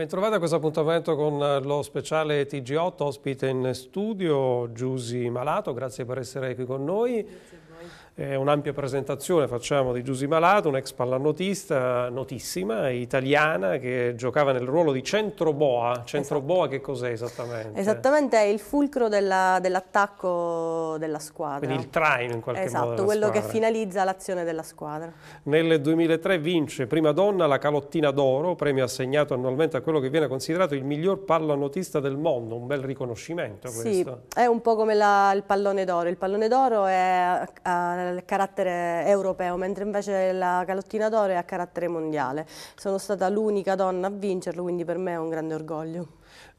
Bentrovati a questo appuntamento con eh, lo speciale TG8, ospite in studio Giusy Malato, grazie per essere qui con noi. Grazie a voi eh, un'ampia presentazione facciamo di Giusy Malato, un ex pallanotista notissima, italiana, che giocava nel ruolo di centroboa. Esatto. Centroboa esatto. che cos'è esattamente? Esattamente è il fulcro dell'attacco della, squadra. Quindi il traino in qualche esatto, modo Esatto, quello squadra. che finalizza l'azione della squadra. Nel 2003 vince prima donna la Calottina d'Oro, premio assegnato annualmente a quello che viene considerato il miglior pallanotista del mondo, un bel riconoscimento questo. Sì, è un po' come la, il pallone d'oro. Il pallone d'oro è... A, eh, il carattere europeo, mentre invece la calottina d'oro è a carattere mondiale. Sono stata l'unica donna a vincerlo, quindi per me è un grande orgoglio.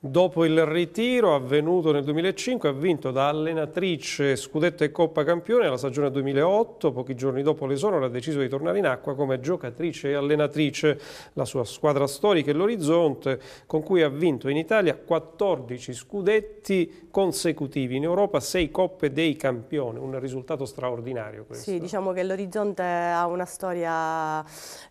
Dopo il ritiro avvenuto nel 2005 ha vinto da allenatrice scudetto e coppa campione la stagione 2008, pochi giorni dopo l'esonero ha deciso di tornare in acqua come giocatrice e allenatrice. La sua squadra storica è l'Orizzonte con cui ha vinto in Italia 14 scudetti consecutivi, in Europa 6 coppe dei campioni, un risultato straordinario straordinario questo. Sì, diciamo che l'Orizzonte ha una storia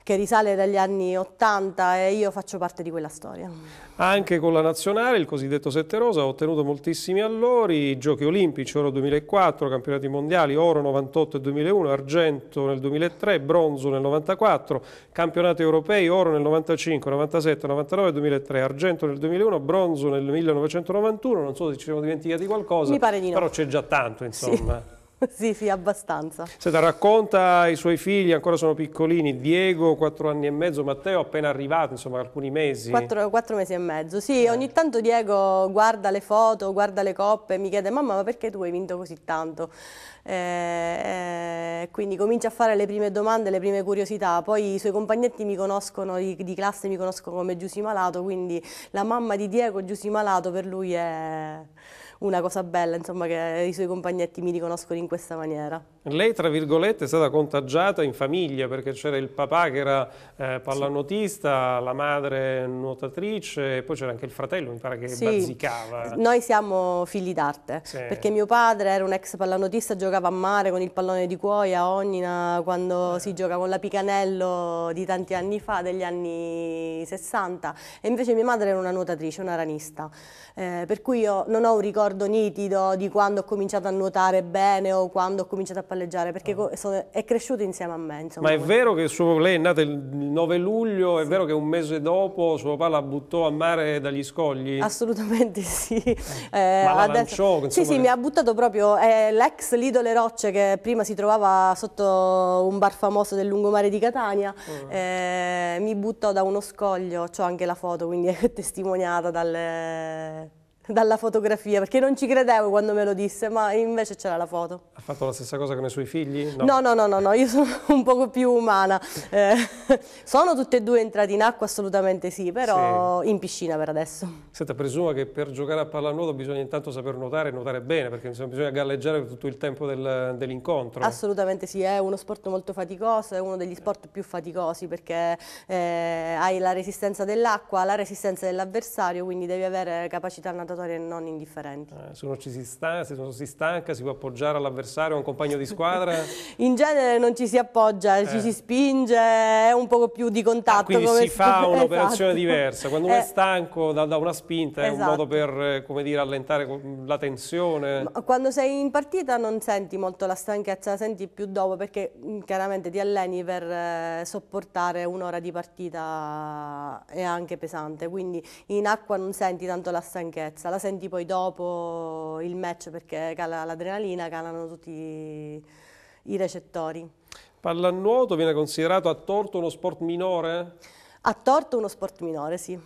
che risale dagli anni 80 e io faccio parte di quella storia. Anche con la nazionale, il cosiddetto Sette Rosa, ha ottenuto moltissimi allori, giochi olimpici, oro 2004, campionati mondiali, oro 98 e 2001, argento nel 2003, bronzo nel 94, campionati europei, oro nel 95, 97, 99 e 2003, argento nel 2001, bronzo nel 1991, non so se ci siamo dimenticati qualcosa, di no. però c'è già tanto insomma. Sì. Sì, sì, abbastanza. Senta, racconta ai suoi figli, ancora sono piccolini, Diego, quattro anni e mezzo, Matteo appena arrivato, insomma, alcuni mesi. Quattro mesi e mezzo, sì, eh. ogni tanto Diego guarda le foto, guarda le coppe, mi chiede mamma ma perché tu hai vinto così tanto? Eh, eh, quindi comincia a fare le prime domande, le prime curiosità, poi i suoi compagnetti mi conoscono, di, di classe mi conoscono come Giussi Malato, quindi la mamma di Diego, Giussi Malato, per lui è una cosa bella, insomma, che i suoi compagnetti mi riconoscono in questa maniera. Lei, tra virgolette, è stata contagiata in famiglia perché c'era il papà che era eh, pallanotista, sì. la madre nuotatrice e poi c'era anche il fratello, mi pare che sì. bazzicava. Noi siamo figli d'arte sì. perché mio padre era un ex pallanotista, giocava a mare con il pallone di cuoia a Ognina quando eh. si gioca con la Picanello di tanti anni fa, degli anni 60 e invece mia madre era una nuotatrice, una ranista, eh, per cui io non ho un ricordo ricordo nitido di quando ho cominciato a nuotare bene o quando ho cominciato a palleggiare, perché ah. sono, è cresciuto insieme a me. Insomma. Ma è vero che suo, lei è nata il 9 luglio, sì. è vero che un mese dopo suo papà la buttò a mare dagli scogli? Assolutamente sì. Eh, Ma la lanciò? Insomma, sì, sì, mi ha buttato proprio eh, l'ex Lido Le Rocce che prima si trovava sotto un bar famoso del lungomare di Catania, ah. eh, mi buttò da uno scoglio, ho anche la foto, quindi è testimoniata dalle dalla fotografia, perché non ci credevo quando me lo disse, ma invece c'era la foto. Ha fatto la stessa cosa con i suoi figli? No, no, no, no, no, no io sono un poco più umana. Eh, sono tutte e due entrati in acqua, assolutamente sì, però sì. in piscina per adesso. Senta, presumo che per giocare a pallanuoto bisogna intanto saper nuotare e nuotare bene, perché insomma, bisogna galleggiare per tutto il tempo del, dell'incontro. Assolutamente sì, è uno sport molto faticoso, è uno degli sport più faticosi, perché eh, hai la resistenza dell'acqua, la resistenza dell'avversario, quindi devi avere capacità natatoria giocatori non indifferenti. Eh, se uno ci si stanca, se uno si stanca, si può appoggiare all'avversario, a un compagno di squadra? In genere non ci si appoggia, eh. ci si spinge, è un po' più di contatto. Ah, quindi si fa esatto. un'operazione esatto. diversa. Quando uno eh. è stanco da, da una spinta esatto. è un esatto. modo per eh, dire, allentare mm, la tensione. Ma quando sei in partita non senti molto la stanchezza, la senti più dopo perché mm, chiaramente ti alleni per eh, sopportare un'ora di partita eh, è anche pesante, quindi in acqua non senti tanto la stanchezza la senti poi dopo il match perché cala l'adrenalina, calano tutti i recettori. Pallanuoto viene considerato a torto uno sport minore? A torto uno sport minore, sì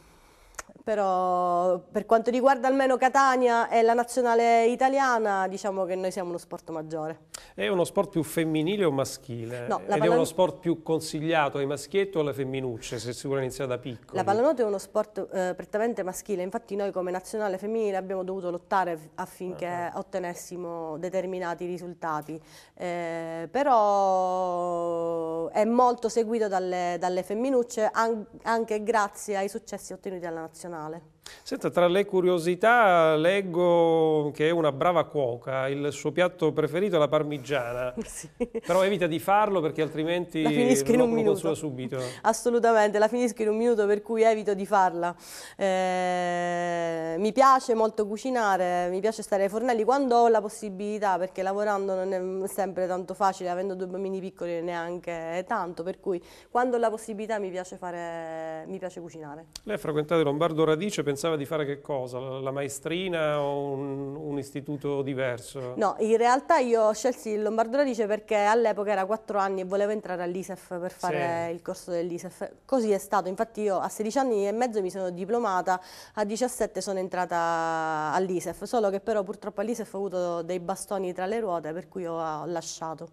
però per quanto riguarda almeno Catania e la nazionale italiana diciamo che noi siamo uno sport maggiore. È uno sport più femminile o maschile? No, Ed pallon... è uno sport più consigliato ai maschietti o alle femminucce se si vuole iniziare da piccolo? La pallanuoto è uno sport eh, prettamente maschile, infatti noi come nazionale femminile abbiamo dovuto lottare affinché ah, ah. ottenessimo determinati risultati, eh, però è molto seguito dalle, dalle femminucce an anche grazie ai successi ottenuti dalla nazionale professionale. Senta, tra le curiosità leggo che è una brava cuoca, il suo piatto preferito è la parmigiana, sì. però evita di farlo perché altrimenti la finisco in un minuto. subito. Assolutamente, la finisco in un minuto per cui evito di farla. Eh, mi piace molto cucinare, mi piace stare ai fornelli quando ho la possibilità, perché lavorando non è sempre tanto facile, avendo due bambini piccoli neanche tanto, per cui quando ho la possibilità mi piace, fare, mi piace cucinare. Lei ha frequentato Lombardo Radice, pensate pensava di fare che cosa? La maestrina o un, un istituto diverso? No, in realtà io ho scelsi il Lombardo Radice perché all'epoca era 4 anni e volevo entrare all'ISEF per fare sì. il corso dell'ISEF. Così è stato, infatti io a 16 anni e mezzo mi sono diplomata, a 17 sono entrata all'ISEF, solo che però purtroppo all'ISEF ho avuto dei bastoni tra le ruote per cui ho lasciato.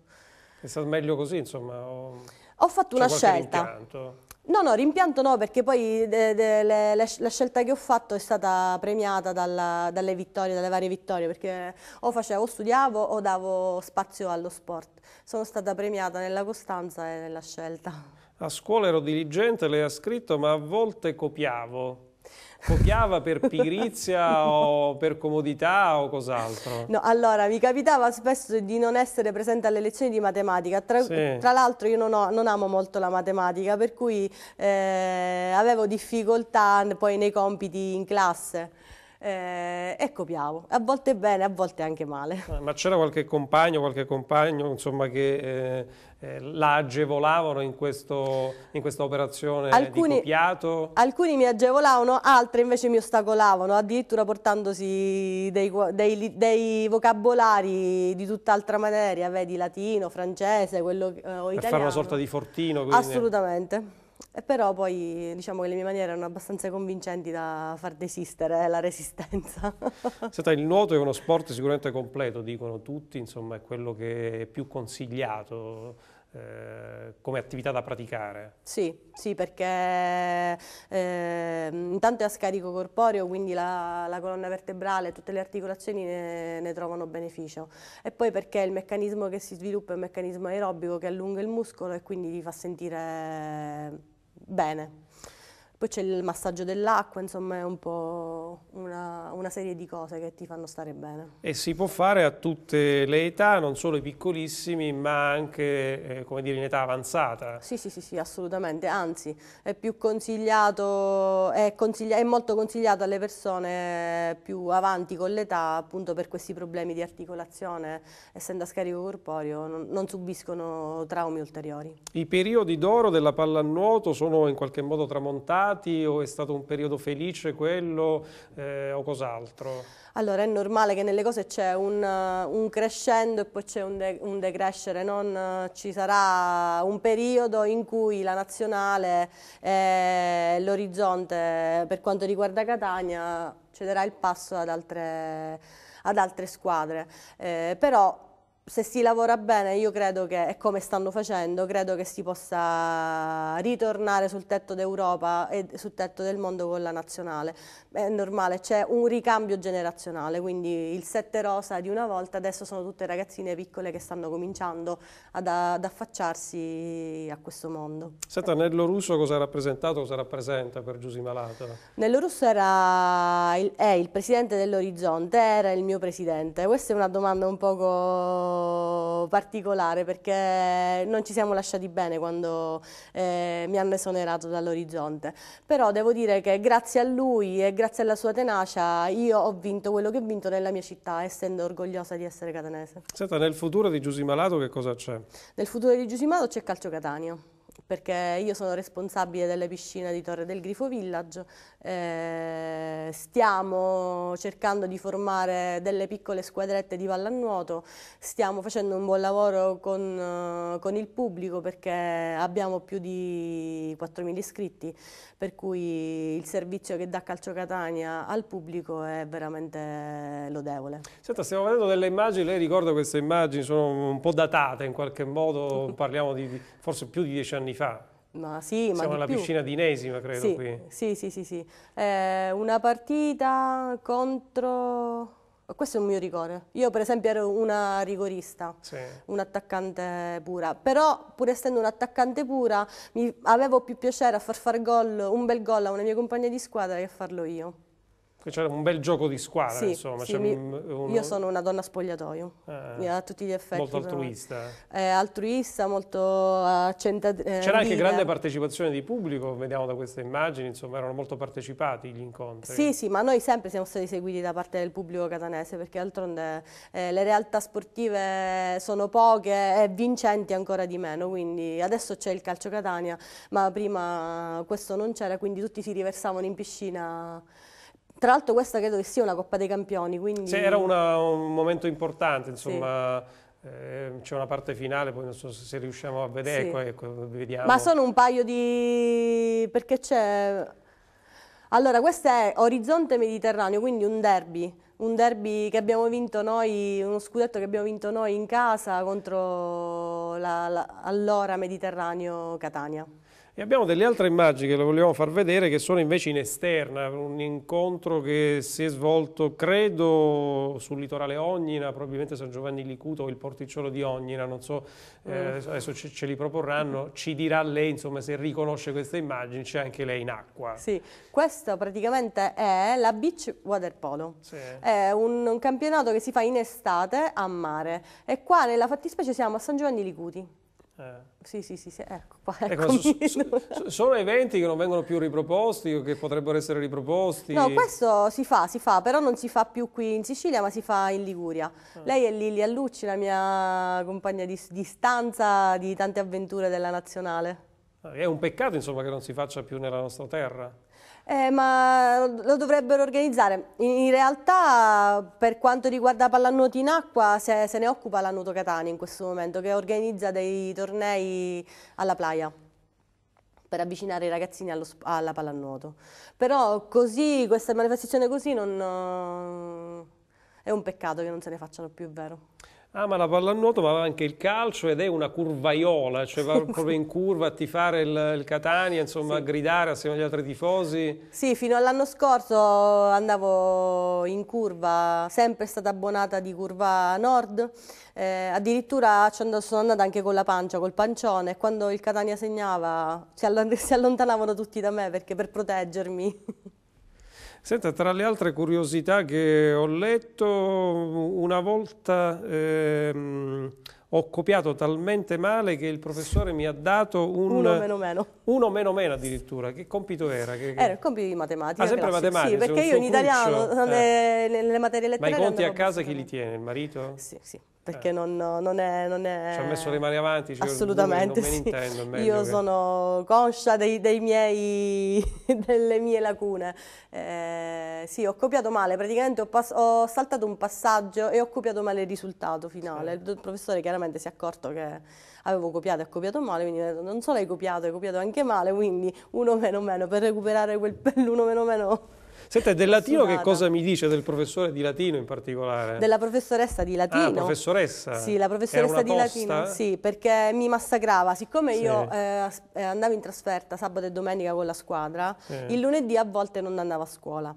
È stato meglio così, insomma. Ho... Ho fatto una scelta. Rimpianto. No, no, rimpianto no, perché poi de, de, le, le, la scelta che ho fatto è stata premiata dalla, dalle vittorie, dalle varie vittorie, perché o facevo, o studiavo o davo spazio allo sport. Sono stata premiata nella costanza e nella scelta. A scuola ero diligente, lei ha scritto, ma a volte copiavo copiava per pigrizia o per comodità o cos'altro? No, allora mi capitava spesso di non essere presente alle lezioni di matematica, tra, sì. tra l'altro io non, ho, non, amo molto la matematica, per cui eh, avevo difficoltà poi nei compiti in classe eh, e copiavo, a volte bene, a volte anche male. Ma c'era qualche compagno, qualche compagno insomma, che eh, eh, la agevolavano in, questo, in questa operazione alcuni, di copiato? Alcuni mi agevolavano, altri invece mi ostacolavano, addirittura portandosi dei, dei, dei vocabolari di tutt'altra materia, vedi latino, francese, quello eh, italiano. Per fare una sorta di fortino? Quindi. Assolutamente. E però poi diciamo che le mie maniere erano abbastanza convincenti da far desistere la resistenza. Senta, il nuoto è uno sport sicuramente completo, dicono tutti, insomma è quello che è più consigliato. Eh, come attività da praticare? Sì, sì perché eh, intanto è a scarico corporeo, quindi la, la colonna vertebrale, e tutte le articolazioni ne, ne, trovano beneficio. E poi perché il meccanismo che si sviluppa è un meccanismo aerobico che allunga il muscolo e quindi vi fa sentire bene. Poi c'è il massaggio dell'acqua, insomma è un po' una, una, serie di cose che ti fanno stare bene. E si può fare a tutte le età, non solo i piccolissimi, ma anche eh, come dire, in età avanzata. Sì, sì, sì, sì, assolutamente. Anzi, è più consigliato, è, consiglia è molto consigliato alle persone più avanti con l'età, appunto per questi problemi di articolazione, essendo a scarico corporeo, non, non subiscono traumi ulteriori. I periodi d'oro della pallanuoto sono in qualche modo tramontati o è stato un periodo felice quello eh, o cos'altro? Allora è normale che nelle cose c'è un, eh, un, crescendo e poi c'è un, de un, decrescere, non eh, ci sarà un periodo in cui la nazionale, eh, l'orizzonte per quanto riguarda Catania, cederà il passo ad altre, ad altre squadre. Eh, però se si lavora bene, io credo che, è come stanno facendo, credo che si possa ritornare sul tetto d'Europa e sul tetto del mondo con la nazionale. È normale, c'è un ricambio generazionale, quindi il sette rosa di una volta, adesso sono tutte ragazzine piccole che stanno cominciando ad, ad affacciarsi a questo mondo. Senta, Nello Russo cosa ha rappresentato, cosa rappresenta per Giusy Malata? Nello Russo era il, è il presidente dell'Orizzonte, era il mio presidente. Questa è una domanda un poco particolare perché non ci siamo lasciati bene quando eh, mi hanno esonerato dall'orizzonte. Però devo dire che grazie a lui e grazie alla sua tenacia io ho vinto quello che ho vinto nella mia città, essendo orgogliosa di essere catanese. Senta, nel futuro di Giusimalato che cosa c'è? Nel futuro di Giusimalato c'è Calcio Catania perché io sono responsabile delle piscine di Torre del Grifo Village, eh, stiamo cercando di formare delle piccole squadrette di pallanuoto, stiamo facendo un buon lavoro con, eh, con il pubblico perché abbiamo più di 4.000 iscritti, per cui il servizio che dà Calcio Catania al pubblico è veramente lodevole. Senta, stiamo vedendo delle immagini, lei ricorda queste immagini, sono un po' datate in qualche modo, parliamo di, forse più di dieci anni fa fa. Ma sì, Siamo ma alla più. piscina di Inesima, credo, sì, qui. Sì, sì, sì, sì. Eh, una partita contro... Questo è un mio rigore. Io per esempio ero una rigorista, sì. un attaccante pura, però pur essendo un attaccante pura mi avevo più piacere a far far gol, un bel gol a una mia compagna di squadra che a farlo io. C'era un bel gioco di squadra, sì, insomma. Sì, mi, uno... Io sono una donna spogliatoio, eh, a tutti gli effetti. Molto altruista. Eh, altruista, molto accentata. Eh, c'era anche grande partecipazione di pubblico, vediamo da queste immagini, insomma, erano molto partecipati gli incontri. Sì, sì, ma noi sempre siamo stati seguiti da parte del pubblico catanese, perché d'altronde eh, le realtà sportive sono poche e vincenti ancora di meno, quindi adesso c'è il calcio Catania, ma prima questo non c'era, quindi tutti si riversavano in piscina tra l'altro questa credo che sia una Coppa dei Campioni, quindi... Sì, era una, un momento importante, insomma... Sì. Eh, c'è una parte finale, poi non so se riusciamo a vedere, sì. ecco, ecco, vediamo. Ma sono un paio di... perché c'è... Allora, questo è Orizzonte Mediterraneo, quindi un derby, un derby che abbiamo vinto noi, uno scudetto che abbiamo vinto noi in casa contro l'allora la, Mediterraneo Catania. E abbiamo delle altre immagini che le vogliamo far vedere che sono invece in esterna, un incontro che si è svolto, credo, sul litorale Ognina, probabilmente San Giovanni Licuto o il porticciolo di Ognina, non so, eh, mm. adesso ce, ce, li proporranno, ci dirà lei insomma, se riconosce queste immagini, c'è anche lei in acqua. Sì, questo praticamente è la Beach Water Polo, sì. è un, un campionato che si fa in estate a mare e qua nella fattispecie siamo a San Giovanni Licuti. Eh. Sì, sì, sì, sì, ecco qua. Eh, ecco, so, so, sono eventi che non vengono più riproposti o che potrebbero essere riproposti? No, questo si fa, si fa, però non si fa più qui in Sicilia, ma si fa in Liguria. Ah. Lei è Lilia Lucci, la mia compagna di, di stanza di tante avventure della nazionale. Ah, è un peccato, insomma, che non si faccia più nella nostra terra eh, ma lo dovrebbero organizzare. In realtà per quanto riguarda pallanuoto in acqua se, se ne occupa la Nuoto Catania in questo momento che organizza dei tornei alla playa per avvicinare i ragazzini allo, alla pallanuoto. Però così, questa manifestazione così non, eh, è un peccato che non se ne facciano più, vero? ama ah, la pallanuoto ma anche il calcio ed è una curvaiola, cioè va proprio in curva a tifare il, il Catania, insomma sì. a gridare assieme agli altri tifosi. Sì, fino all'anno scorso andavo in curva, sempre stata abbonata di curva nord, eh, addirittura sono andata anche con la pancia, col pancione, e quando il Catania segnava si allontanavano tutti da me perché per proteggermi. Senta, tra le altre curiosità che ho letto, una volta ehm, ho copiato talmente male che il professore mi ha dato un... Uno meno meno. Uno meno meno addirittura. Che compito era? Che, che... Era il compito di matematica. Ah, sempre classico. matematica? Sì, perché io in italiano, eh. nelle, eh, nelle, materie letterarie... Ma i conti a casa chi li tiene? Il marito? Sì, sì perché eh. non, non, è, non, è, Ci ha messo le mani avanti, cioè assolutamente sì. intendo, Io che... sono conscia dei, dei miei, delle mie lacune. Eh, sì, ho copiato male, praticamente ho, ho, saltato un passaggio e ho copiato male il risultato finale. Sì. Certo. Il professore chiaramente si è accorto che avevo copiato e ho copiato male, quindi non solo hai copiato, hai copiato anche male, quindi uno meno meno, per recuperare quell'uno meno meno Senta, del latino che cosa mi dice del professore di latino in particolare? Della professoressa di latino. Ah, professoressa? Sì, la professoressa di latino, sì, perché mi massacrava. Siccome sì. io eh, eh, andavo in trasferta sabato e domenica con la squadra, sì. il lunedì a volte non andavo a scuola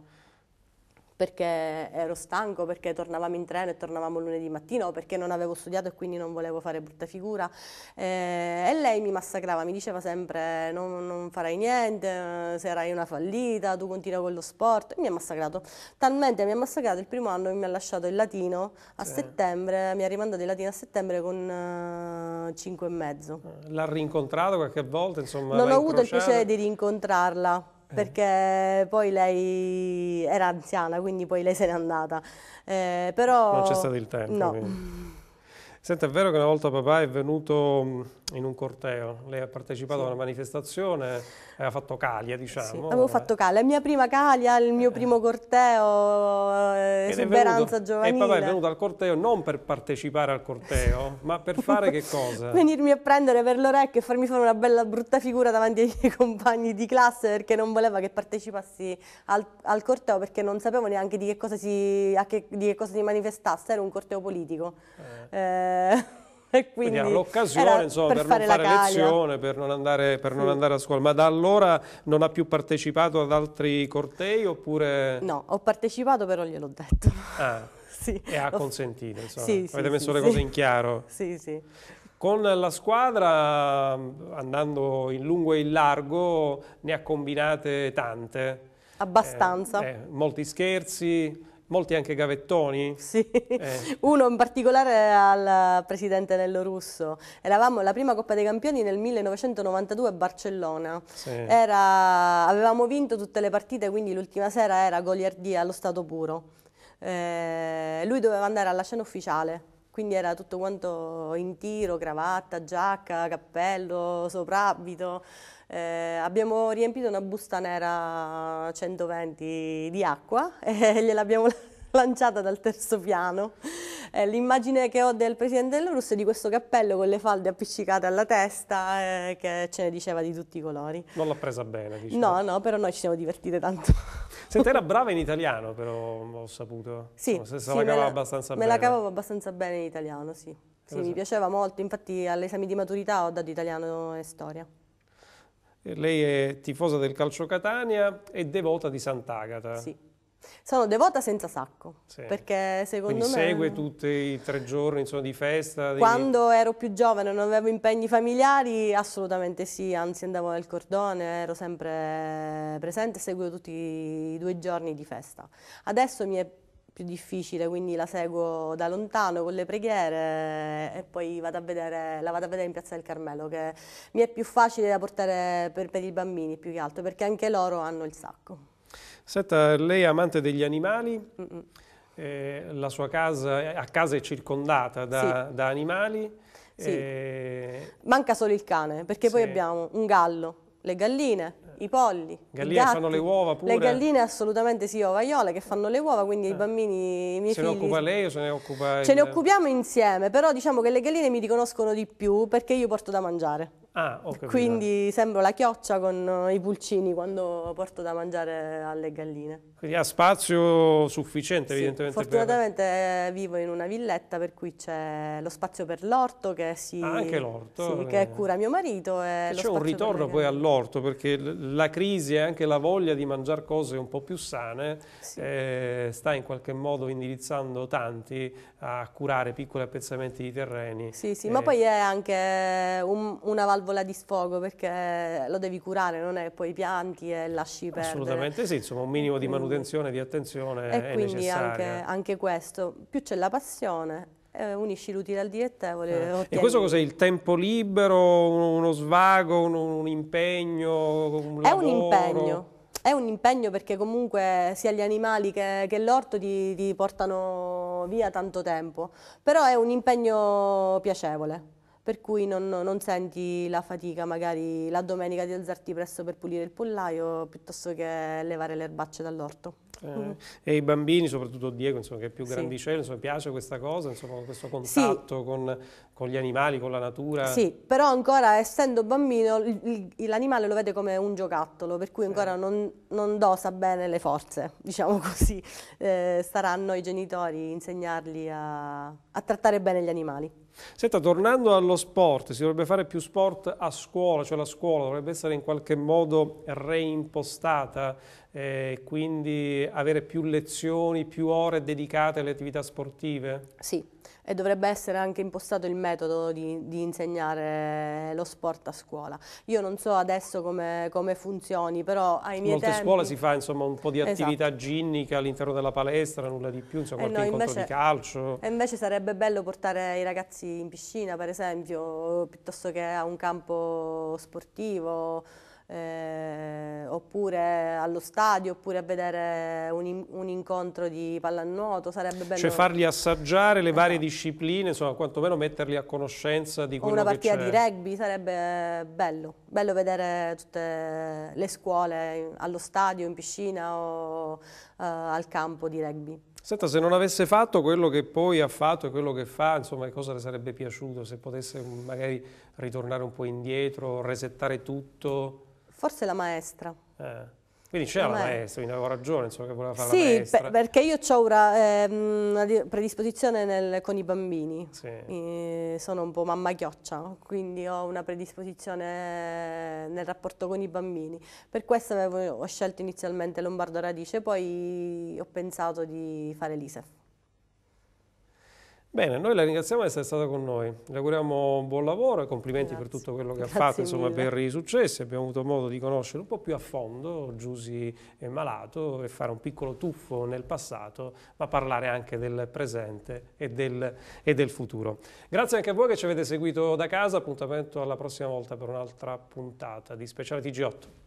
perché ero stanco, perché tornavamo in treno e tornavamo lunedì mattina o perché non avevo studiato e quindi non volevo fare brutta figura. Eh, e lei mi massacrava, mi diceva sempre non, non farai niente, eh, sarai una fallita, tu continua con lo sport. E mi ha massacrato. Talmente mi ha massacrato il primo anno mi ha lasciato il latino a cioè. settembre, mi ha rimandato il latino a settembre con uh, eh, 5 e mezzo. L'ha rincontrato qualche volta? Insomma, non ho incrociata. avuto il piacere di rincontrarla eh. perché poi lei era anziana, quindi poi lei se n'è andata. Eh, però... Non c'è stato il tempo. No. Quindi. Senta, è vero che una volta papà è venuto mm, in un corteo, lei ha partecipato sì. a una manifestazione e ha fatto calia, diciamo. Sì, avevo fatto eh. calia, la mia prima calia, il mio eh. primo corteo, eh, esuberanza giovanile. E papà è venuto al corteo non per partecipare al corteo, ma per fare che cosa? Venirmi a prendere per l'orecchio e farmi fare una bella brutta figura davanti ai miei compagni di classe perché non voleva che partecipassi al, al corteo perché non sapevo neanche di che cosa si, che, di che cosa si manifestasse, era un corteo politico. Eh. Eh, eh, quindi, quindi era l'occasione insomma, per, per fare non fare lezione, per non, andare, per non sì. andare a scuola. Ma da allora non ha più partecipato ad altri cortei oppure... No, ho partecipato però gliel'ho detto. Ah, sì. E ha consentito, insomma. Sì, Avete messo le cose in chiaro. Sì, sì. Con la squadra, andando in lungo e in largo, ne ha combinate tante. Abbastanza. Eh, eh, molti scherzi, molti anche gavettoni. Sì, eh. uno in particolare al presidente Nello Russo. Eravamo alla prima Coppa dei Campioni nel 1992 a Barcellona. Sì. Era, avevamo vinto tutte le partite, quindi l'ultima sera era goliardia allo stato puro. Eh, lui doveva andare alla scena ufficiale quindi era tutto quanto in tiro, cravatta, giacca, cappello, soprabito, eh, abbiamo riempito una busta nera 120 di acqua e gliel'abbiamo lanciata dal terzo piano. Eh, L'immagine che ho del presidente dell'Orus è di questo cappello con le falde appiccicate alla testa eh, che ce ne diceva di tutti i colori. Non l'ha presa bene, diciamo. No, no, però noi ci siamo divertite tanto. Senti, era brava in italiano, però ho saputo. Sì, no, se sì, la cavava la, abbastanza me bene. la cavavo abbastanza bene in italiano, sì. Sì, mi esatto. piaceva molto, infatti all'esame di maturità ho dato italiano e storia. Lei è tifosa del calcio Catania e devota di Sant'Agata. Sì. Sono devota senza sacco, sì. perché secondo Quindi me... segue tutti i tre giorni insomma, di festa? Di... Quando ero più giovane non avevo impegni familiari, assolutamente sì, anzi andavo nel cordone, ero sempre presente, seguivo tutti i due giorni di festa. Adesso mi è più difficile, quindi la seguo da lontano con le preghiere e poi vado vedere, la vado a vedere in Piazza del Carmelo, che mi è più facile da portare per, per i bambini più che altro, perché anche loro hanno il sacco. Senta, lei è amante degli animali? Eh, la sua casa, a casa è circondata da, sì. da animali? Sì. E... Eh, Manca solo il cane, perché sì. poi abbiamo un gallo, le galline, i polli, galline i gatti, fanno le uova pure. Le galline assolutamente sì, ovaiole che fanno le uova, quindi eh. i bambini, i miei se figli... Se ne occupa lei o se ne occupa... Il... Ce ne occupiamo insieme, però diciamo che le galline mi riconoscono di più perché io porto da mangiare. Ah, Quindi sembro la chioccia con eh, i pulcini quando porto da mangiare alle galline. Quindi ha spazio sufficiente sì, evidentemente. Fortunatamente per... vivo in una villetta per cui c'è lo spazio per l'orto che, si... ah, sì, eh. che cura mio marito. E C'è un ritorno poi all'orto perché la crisi e anche la voglia di mangiare cose un po' più sane sì. eh, sta in qualche modo indirizzando tanti a curare piccoli appezzamenti di terreni. Sì, sì, eh. ma poi è anche un, una valvola valvola di sfogo perché lo devi curare, non è poi pianti e lasci perdere. Assolutamente sì, insomma un minimo di mm. manutenzione, di attenzione e quindi anche, anche questo, più c'è la passione eh, unisci l'utile al direttevole. Ah. E questo cos'è? Il tempo libero, uno svago, un, un impegno? Un è un impegno. È un impegno perché comunque sia gli animali che, che l'orto ti, ti portano via tanto tempo, però è un impegno piacevole per cui non, non, senti la fatica magari la domenica di alzarti presto per pulire il pollaio piuttosto che levare le erbacce dall'orto. Eh, mm-hmm. E i bambini, soprattutto Diego, insomma, che è più grandicello, sì. insomma, piace questa cosa, insomma, questo contatto sì. con, con, gli animali, con la natura. Sì, però ancora essendo bambino l'animale lo vede come un giocattolo, per cui ancora eh. non, non, dosa bene le forze, diciamo così. Eh, staranno i genitori insegnarli a, a trattare bene gli animali. Senta, tornando allo sport, si dovrebbe fare più sport a scuola, cioè la scuola dovrebbe essere in qualche modo reimpostata eh, quindi avere più lezioni, più ore dedicate alle attività sportive? Sì, e dovrebbe essere anche impostato il metodo di, di insegnare lo sport a scuola. Io non so adesso come, come funzioni, però ai miei Molte tempi... Molte scuole si fa insomma un po' di esatto. attività esatto. ginnica all'interno della palestra, nulla di più, insomma eh qualche no, incontro invece, di calcio. E invece sarebbe bello portare i ragazzi in piscina per esempio, piuttosto che a un campo sportivo, eh, oppure allo stadio, oppure a vedere un, un incontro di pallanuoto, sarebbe bello. Cioè fargli assaggiare le esatto. varie discipline, insomma, quantomeno metterli a conoscenza di quello che c'è. una partita di rugby, sarebbe bello, bello vedere tutte le scuole allo stadio, in piscina o eh, al campo di rugby. Senta, se non avesse fatto quello che poi ha fatto e quello che fa, insomma, cosa le sarebbe piaciuto? Se potesse magari ritornare un po' indietro, resettare tutto? Forse la maestra. Eh. Quindi c'era la maestra, quindi avevo ragione insomma, che voleva fare sì, Sì, per, perché io ho ehm, una, eh, una predisposizione nel, con i bambini, sì. eh, sono un po' mamma chioccia, quindi ho una predisposizione nel rapporto con i bambini. Per questo avevo, ho scelto inizialmente Lombardo Radice, poi ho pensato di fare l'ISEF. Bene, noi la ringraziamo di essere stata con noi, le auguriamo un buon lavoro e complimenti Grazie. per tutto quello che ha fatto, insomma, per i successi, abbiamo avuto modo di conoscere un po' più a fondo Giusi e Malato e fare un piccolo tuffo nel passato, ma parlare anche del presente e del, e del futuro. Grazie anche a voi che ci avete seguito da casa, appuntamento alla prossima volta per un'altra puntata di Speciale TG8.